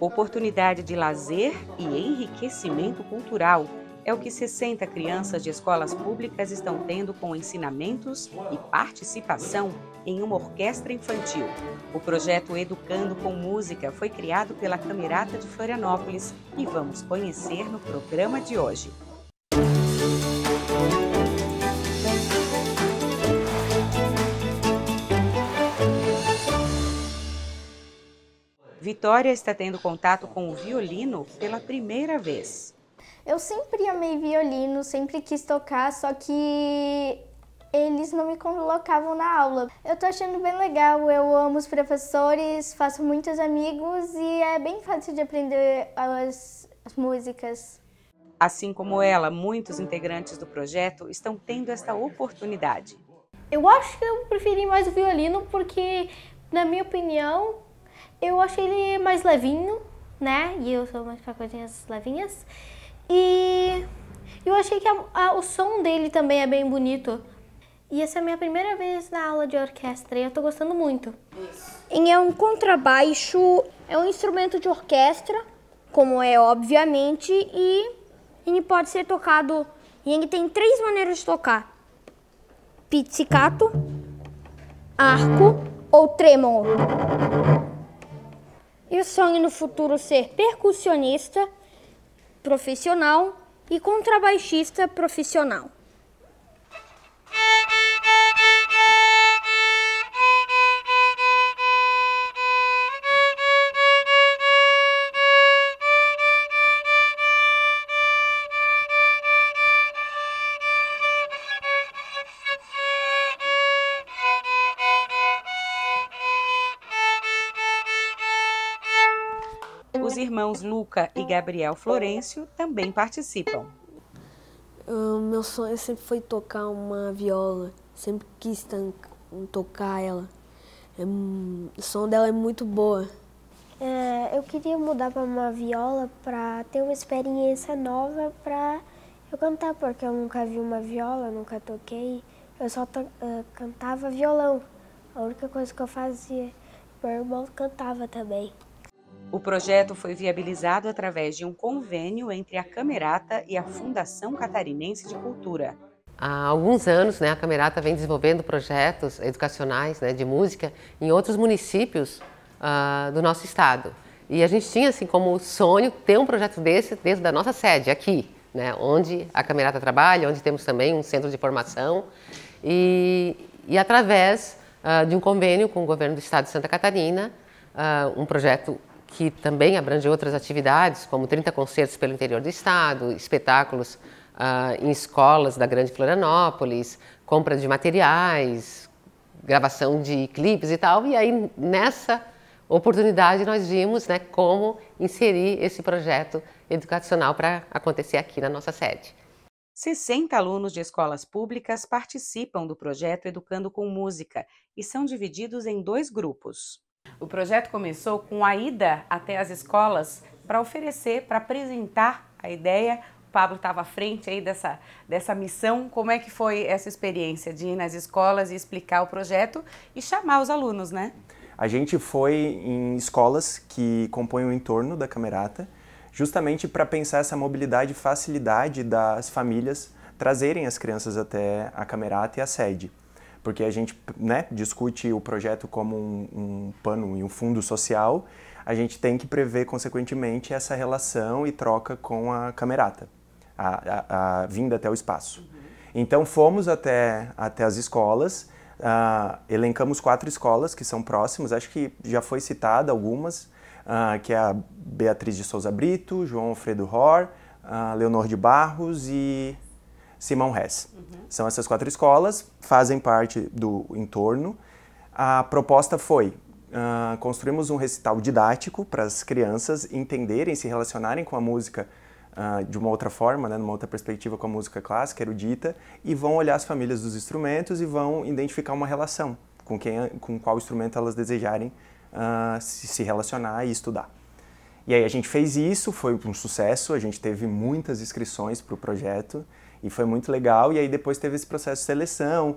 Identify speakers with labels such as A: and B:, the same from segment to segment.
A: Oportunidade de lazer e enriquecimento cultural é o que 60 crianças de escolas públicas estão tendo com ensinamentos e participação em uma orquestra infantil. O projeto Educando com Música foi criado pela Camerata de Florianópolis e vamos conhecer no programa de hoje. Vitória está tendo contato com o violino pela primeira vez. Eu sempre amei
B: violino, sempre quis tocar, só que eles não me colocavam na aula. Eu tô achando bem legal, eu amo os professores, faço muitos amigos e é bem fácil de aprender as, as músicas.
A: Assim como ela, muitos integrantes do projeto estão tendo esta oportunidade.
B: Eu acho que eu preferi mais o violino porque, na minha opinião, eu achei ele mais levinho, né? E eu sou mais pra coisinhas levinhas. E eu achei que a, a, o som dele também é bem bonito. E essa é a minha primeira vez na aula de orquestra e eu tô gostando muito. Isso. E é um contrabaixo, é um instrumento de orquestra, como é obviamente, e ele pode ser tocado. E ele tem três maneiras de tocar: pizzicato, arco ou trêmulo e sonho no futuro ser percussionista profissional e contrabaixista profissional.
A: irmãos Luca e Gabriel Florencio também participam.
B: meu sonho sempre foi tocar uma viola, sempre quis
C: tocar ela. É o som dela é muito boa. É, eu queria mudar para uma viola para ter uma experiência nova para eu cantar, porque eu nunca vi uma viola, nunca toquei. Eu só to uh, cantava violão, a única coisa que eu fazia. Meu irmão cantava também. O
A: projeto foi viabilizado através de um convênio entre a Camerata e a Fundação Catarinense de Cultura.
D: Há alguns anos, né, a Camerata vem desenvolvendo projetos educacionais né, de música em outros municípios uh, do nosso estado. E a gente tinha assim como sonho ter um projeto desse dentro da nossa sede, aqui, né, onde a Camerata trabalha, onde temos também um centro de formação. E, e através uh, de um convênio com o governo do estado de Santa Catarina, uh, um projeto que também abrange outras atividades, como 30 concertos pelo interior do estado, espetáculos ah, em escolas da Grande Florianópolis, compra de materiais, gravação de clipes e tal. E aí, nessa oportunidade, nós vimos né, como inserir esse projeto educacional para acontecer aqui na nossa sede.
A: 60 alunos de escolas públicas participam do projeto Educando com Música e são divididos em dois grupos. O projeto começou com a ida até as escolas para oferecer, para apresentar a ideia. O Pablo estava à frente aí dessa, dessa missão. Como é que foi essa experiência de ir nas escolas e explicar o projeto e chamar os alunos, né?
E: A gente foi em escolas que compõem o entorno da Camerata, justamente para pensar essa mobilidade e facilidade das famílias trazerem as crianças até a Camerata e a sede porque a gente né, discute o projeto como um, um pano e um fundo social, a gente tem que prever, consequentemente, essa relação e troca com a camerata, a, a, a vinda até o espaço. Uhum. Então fomos até, até as escolas, uh, elencamos quatro escolas que são próximas, acho que já foi citada algumas, uh, que é a Beatriz de Souza Brito, João Alfredo Ror, uh, ah, Leonor de Barros e Simão Hess. Uhum. São essas quatro escolas, fazem parte do entorno. A proposta foi Uh, ah, construímos um recital didático para as crianças entenderem, se relacionarem com a música uh, de uma outra forma, né, numa outra perspectiva com a música clássica, erudita, e vão olhar as famílias dos instrumentos e vão identificar uma relação com, quem, com qual instrumento elas desejarem uh, se, se relacionar e estudar. E aí a gente fez isso, foi um sucesso, a gente teve muitas inscrições para o projeto. E foi muito legal. E aí depois teve esse processo de seleção,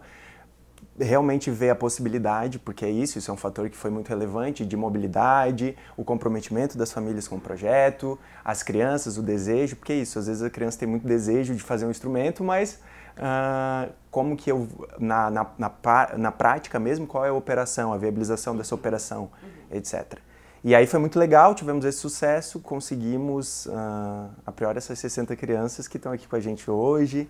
E: realmente ver a possibilidade, porque é isso, isso é um fator que foi muito relevante, de mobilidade, o comprometimento das famílias com o projeto, as crianças, o desejo, porque é isso, às vezes a criança tem muito desejo de fazer um instrumento, mas uh, como que eu, na, na, na, na prática mesmo, qual é a operação, a viabilização dessa operação, uhum. etc. E aí foi muito legal, tivemos esse sucesso, conseguimos uh, a priori essas 60 crianças que estão aqui com a gente hoje.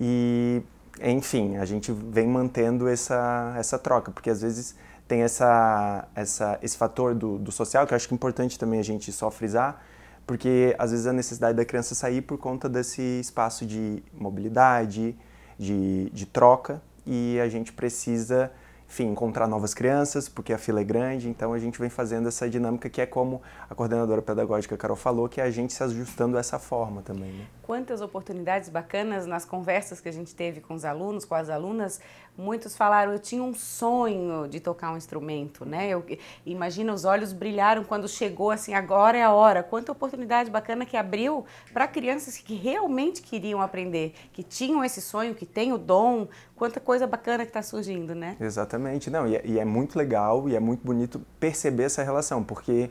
E: E, enfim, a gente vem mantendo essa, essa troca, porque às vezes tem essa, essa, esse fator do, do social, que eu acho que é importante também a gente só frisar, porque às vezes a necessidade da criança sair por conta desse espaço de mobilidade, de, de troca, e a gente precisa enfim, encontrar novas crianças, porque a fila é grande, então a gente vem fazendo essa dinâmica que é como a coordenadora pedagógica Carol falou, que é a gente se ajustando a essa forma também. Né?
A: quantas oportunidades bacanas nas conversas que a gente teve com os alunos, com as alunas. Muitos falaram, eu tinha um sonho de tocar um instrumento, né? Eu, imagina, os olhos brilharam quando chegou, assim, agora é a hora. Quanta oportunidade bacana que abriu para crianças que realmente queriam aprender, que tinham esse sonho, que têm o dom. Quanta coisa bacana que está surgindo, né?
E: Exatamente. Não, e é, e é muito legal e é muito bonito perceber essa relação, porque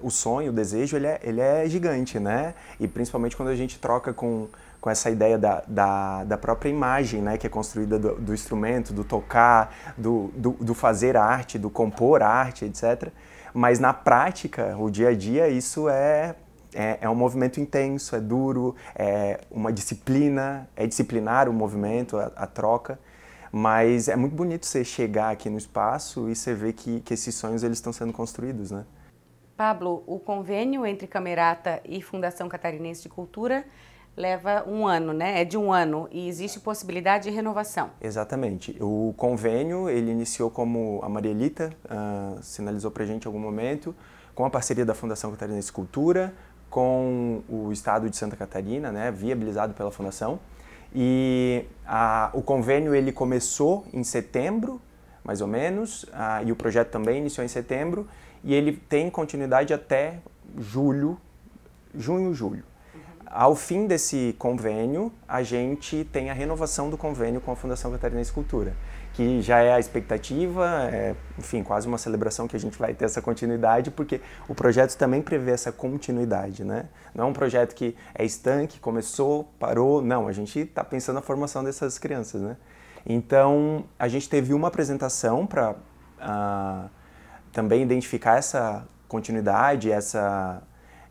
E: o sonho, o desejo, ele é, ele é gigante, né? E principalmente quando a gente troca com, com essa ideia da, da, da própria imagem, né? Que é construída do, do instrumento, do tocar, do, do, do fazer arte, do compor arte, etc. Mas na prática, o dia a dia, isso é é, é, um movimento intenso, é duro, é uma disciplina, é disciplinar o movimento, a, a, troca. Mas é muito bonito você chegar aqui no espaço e você ver que, que esses sonhos eles estão sendo construídos, né?
A: Pablo, o convênio entre Camerata e Fundação Catarinense de Cultura leva um ano, né? É de um ano e existe possibilidade de renovação.
E: Exatamente. O convênio ele iniciou como a Marielita uh, ah, sinalizou para gente em algum momento com a parceria da Fundação Catarinense de Cultura, com o Estado de Santa Catarina, né? Viabilizado pela Fundação. E a, o convênio ele começou em setembro, mais ou menos, ah, e o projeto também iniciou em setembro e ele tem continuidade até julho, junho, julho. Uhum. Ao fim desse convênio, a gente tem a renovação do convênio com a Fundação e Cultura, que já é a expectativa, é, enfim, quase uma celebração que a gente vai ter essa continuidade, porque o projeto também prevê essa continuidade, né? Não é um projeto que é estanque, começou, parou, não, a gente está pensando na formação dessas crianças, né? Então, a gente teve uma apresentação para... Uh, ah, também identificar essa continuidade, essa,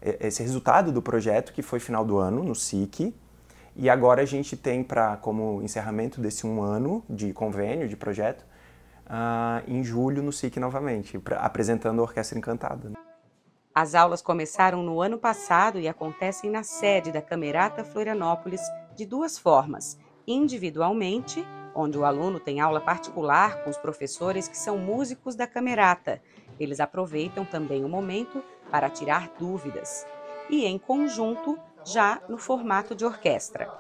E: esse resultado do projeto que foi final do ano no SIC. E agora a gente tem para como encerramento desse um ano de convênio, de projeto, uh, em julho no SIC novamente, pra, apresentando a Orquestra Encantada. Né?
A: As aulas começaram no ano passado e acontecem na sede da Camerata Florianópolis de duas formas, individualmente onde o aluno tem aula particular com os professores que são músicos da camerata. Eles aproveitam também o momento para tirar dúvidas. E em conjunto, já no formato de orquestra.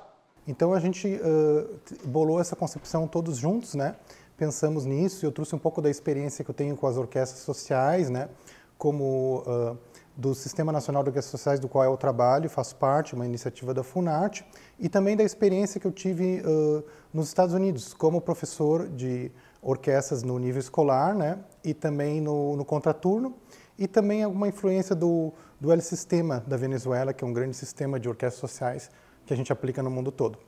C: Então a gente uh, bolou essa concepção todos juntos, né? Pensamos nisso. e Eu trouxe um pouco da experiência que eu tenho com as orquestras sociais, né? Como uh, do Sistema Nacional de Organizações Sociais, do qual eu trabalho, faço parte, uma iniciativa da FUNART, e também da experiência que eu tive uh, nos Estados Unidos, como professor de orquestras no nível escolar, né, e também no, no contraturno, e também alguma influência do, do El Sistema da Venezuela, que é um grande sistema de orquestras sociais que a gente aplica no mundo todo.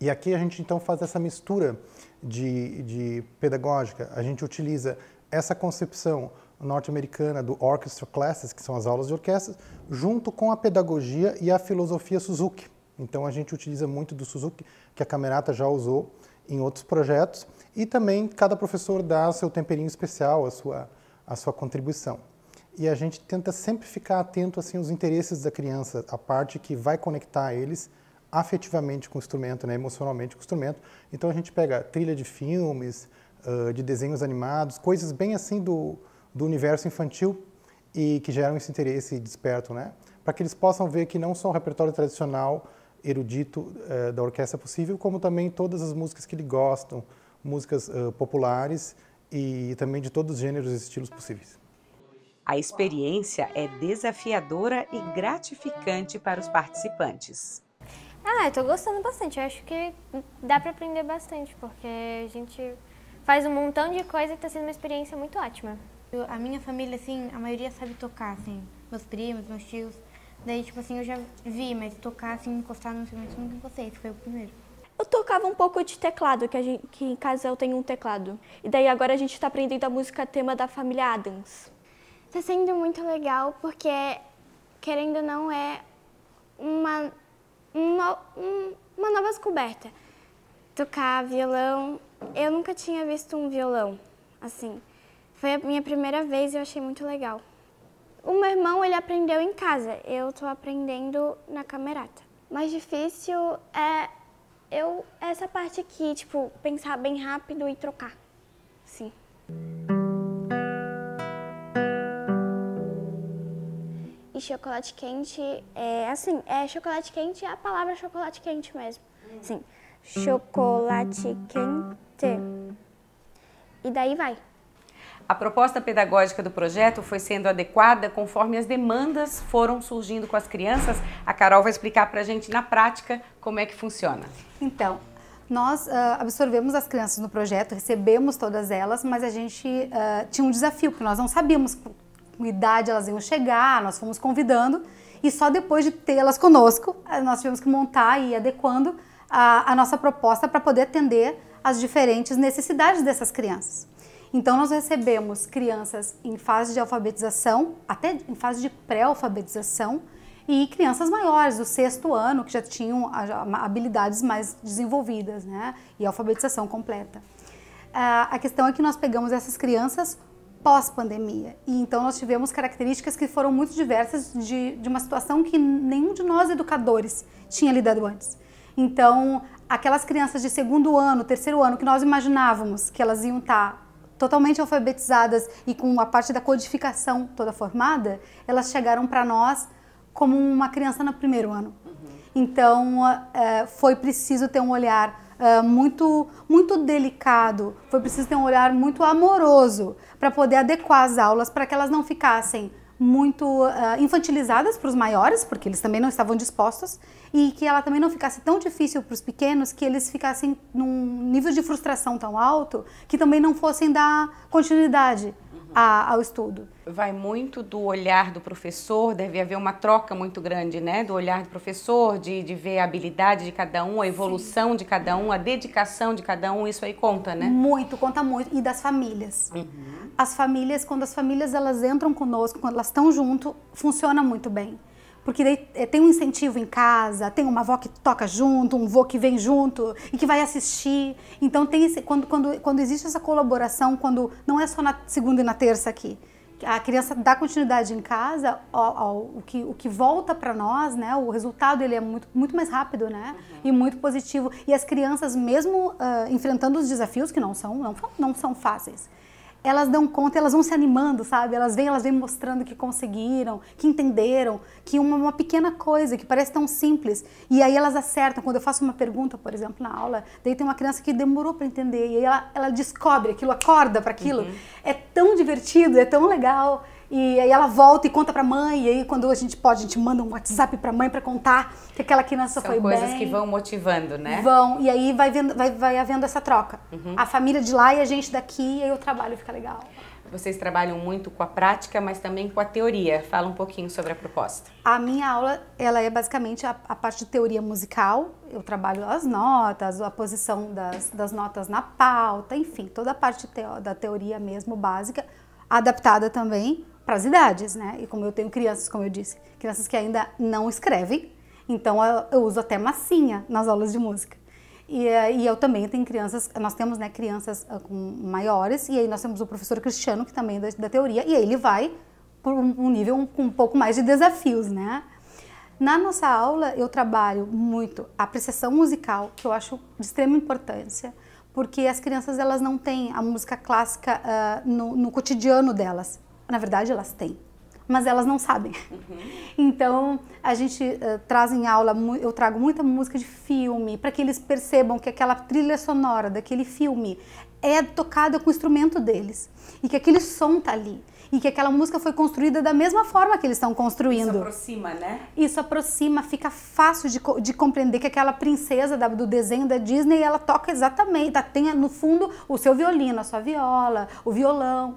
C: E aqui a gente então faz essa mistura de, de pedagógica, a gente utiliza essa concepção norte-americana do Orchestra Classes, que são as aulas de orquestra, junto com a pedagogia e a filosofia Suzuki. Então a gente utiliza muito do Suzuki, que a Camerata já usou em outros projetos, e também cada professor dá o seu temperinho especial, a sua, a sua contribuição. E a gente tenta sempre ficar atento assim aos interesses da criança, a parte que vai conectar eles afetivamente com o instrumento, né, emocionalmente com o instrumento. Então a gente pega trilha de filmes, de desenhos animados, coisas bem assim do, do universo infantil e que geram esse interesse desperto, né? Para que eles possam ver que não só o repertório tradicional erudito eh, da orquestra é possível, como também todas as músicas que eles gostam, músicas eh, populares e também de todos os gêneros e estilos possíveis.
A: A experiência é desafiadora e gratificante para os participantes. Ah,
B: eu estou gostando bastante. Eu acho que dá para aprender bastante, porque a gente faz um montão de coisa e está sendo uma experiência muito ótima. Eu, a minha família, assim, a maioria sabe tocar, assim. Meus primos, meus tios. Daí, tipo assim, eu já vi, mas tocar, assim, encostar no instrumento, nunca gostei, Esse foi o primeiro. Eu tocava um pouco de teclado, que, gente, que em casa eu tenho um teclado. E daí agora a gente está aprendendo a música tema da família Adams. Está sendo muito legal, porque, querendo ou não, é uma, uma, uma nova descoberta. Tocar violão, eu nunca tinha visto um violão assim. Foi a minha primeira vez e eu achei muito legal. O meu irmão, ele aprendeu em casa. Eu estou aprendendo na camerata. Mais difícil é eu essa parte aqui, tipo, pensar bem rápido e trocar. Sim. E chocolate quente é assim, é chocolate quente é a palavra chocolate quente mesmo. Sim. Chocolate quente. E daí vai.
A: A proposta pedagógica do projeto foi sendo adequada conforme as demandas foram surgindo com as crianças. A Carol vai explicar para a gente na prática como é que funciona.
B: Então, nós uh, absorvemos as crianças no projeto, recebemos todas elas, mas a gente uh, tinha um desafio, porque nós não sabíamos com idade elas iam chegar, nós fomos convidando e só depois de tê-las conosco, ah, nós tivemos que montar e ir adequando a, a nossa proposta para poder atender as diferentes necessidades dessas crianças. Então, nós recebemos crianças em fase de alfabetização, até em fase de pré-alfabetização, e crianças maiores, do sexto ano, que já tinham habilidades mais desenvolvidas, né? E alfabetização completa. Ah, a questão é que nós pegamos essas crianças pós-pandemia. E então nós tivemos características que foram muito diversas de, de uma situação que nenhum de nós educadores tinha lidado antes. Então, aquelas crianças de segundo ano, terceiro ano, que nós imaginávamos que elas iam estar tá totalmente alfabetizadas e com a parte da codificação toda formada, elas chegaram para nós como uma criança no primeiro ano. Uhum. Então, é, foi preciso ter um olhar é, muito, muito delicado, foi preciso ter um olhar muito amoroso para poder adequar as aulas para que elas não ficassem muito uh, infantilizadas para os maiores, porque eles também não estavam dispostos, e que ela também não ficasse tão difícil para os pequenos que eles ficassem num nível de frustração tão alto que também não fossem dar continuidade Uhum. a, ao estudo.
A: Vai muito do olhar do professor, deve haver uma troca muito grande, né? Do olhar do professor, de, de ver a habilidade de cada um, a evolução Sim. de cada um, a dedicação de cada um, isso aí conta, né?
B: Muito, conta muito. E das famílias. Uhum. As famílias, quando as famílias elas entram conosco, quando elas estão junto, funciona muito bem. Porque daí, eh, tem um incentivo em casa, tem uma avó que toca junto, um vô que vem junto e que vai assistir. Então tem esse, quando, quando, quando existe essa colaboração, quando não é só na segunda e na terça aqui. A criança dá continuidade em casa, ao, o, que, o que volta para nós, né? O resultado ele é muito, muito mais rápido, né? Uhum. E muito positivo. E as crianças, mesmo uh, enfrentando os desafios, que não são, não, não são fáceis, elas dão conta, elas vão se animando, sabe? Elas vêm, elas vêm mostrando que conseguiram, que entenderam, que uma, uma, pequena coisa, que parece tão simples, e aí elas acertam. Quando eu faço uma pergunta, por exemplo, na aula, daí tem uma criança que demorou para entender, e aí ela, ela descobre aquilo, acorda para aquilo. Uhum. É tão divertido, é tão legal. E aí ela volta e conta pra mãe, e aí quando a gente pode, a gente manda um WhatsApp pra mãe para contar que aquela criança São foi bem. São coisas que vão
A: motivando, né? Vão,
B: e aí vai, vendo, vai, vai havendo essa troca. Uhum. A família de lá e a gente daqui, e aí o trabalho fica legal.
A: Vocês trabalham muito com a prática, mas também com a teoria. Fala um pouquinho sobre a proposta.
B: A minha aula, ela é basicamente a, a parte de teoria musical. Eu trabalho as notas, a posição das, das notas na pauta, enfim, toda a parte teo, da teoria mesmo, básica, adaptada também para as idades, né? E como eu tenho crianças, como eu disse, crianças que ainda não escrevem, então eu, eu uso até massinha nas aulas de música. E, eh, e, eu também tenho crianças, nós temos né, crianças ah, com maiores, e aí nós temos o professor Cristiano, que também é da, da teoria, e aí ele vai por um, um nível um, com um pouco mais de desafios, né? Na nossa aula, eu trabalho muito a apreciação musical, que eu acho de extrema importância, porque as crianças elas não têm a música clássica uh, no, no cotidiano delas. Na verdade, elas têm, mas elas não sabem. Uhum. Então, a gente uh, traz em aula, eu trago muita música de filme, para que eles percebam que aquela trilha sonora daquele filme é tocada com o instrumento deles e que aquele som tá ali e que aquela música foi construída da mesma forma que eles estão construindo. Isso
A: aproxima, né?
B: Isso aproxima, fica fácil de, de compreender que aquela princesa da, do desenho da Disney, ela toca exatamente, tá tem no fundo o seu violino, a sua viola, o violão.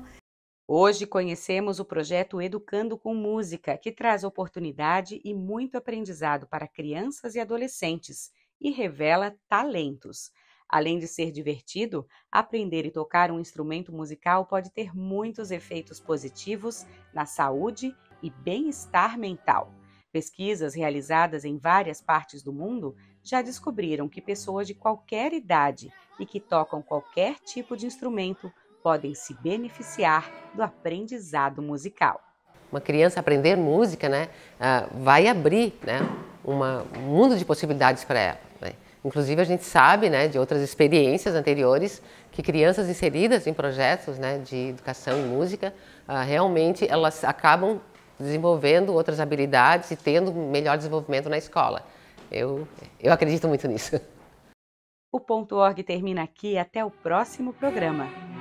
A: Hoje conhecemos o projeto Educando com Música, que traz oportunidade e muito aprendizado para crianças e adolescentes e revela talentos. Além de ser divertido, aprender e tocar um instrumento musical pode ter muitos efeitos positivos na saúde e bem-estar mental. Pesquisas realizadas em várias partes do mundo já descobriram que pessoas de qualquer idade e que tocam qualquer tipo de instrumento podem se beneficiar do aprendizado musical.
D: Uma criança aprender música, né, ah, vai abrir, né, uma, um mundo de possibilidades para ela. Né? Inclusive a gente sabe, né, de outras experiências anteriores que crianças inseridas em projetos, né, de educação e música, ah, realmente elas acabam desenvolvendo outras habilidades e tendo melhor desenvolvimento na escola. Eu, eu acredito
A: muito nisso. O ponto org termina aqui até o próximo programa.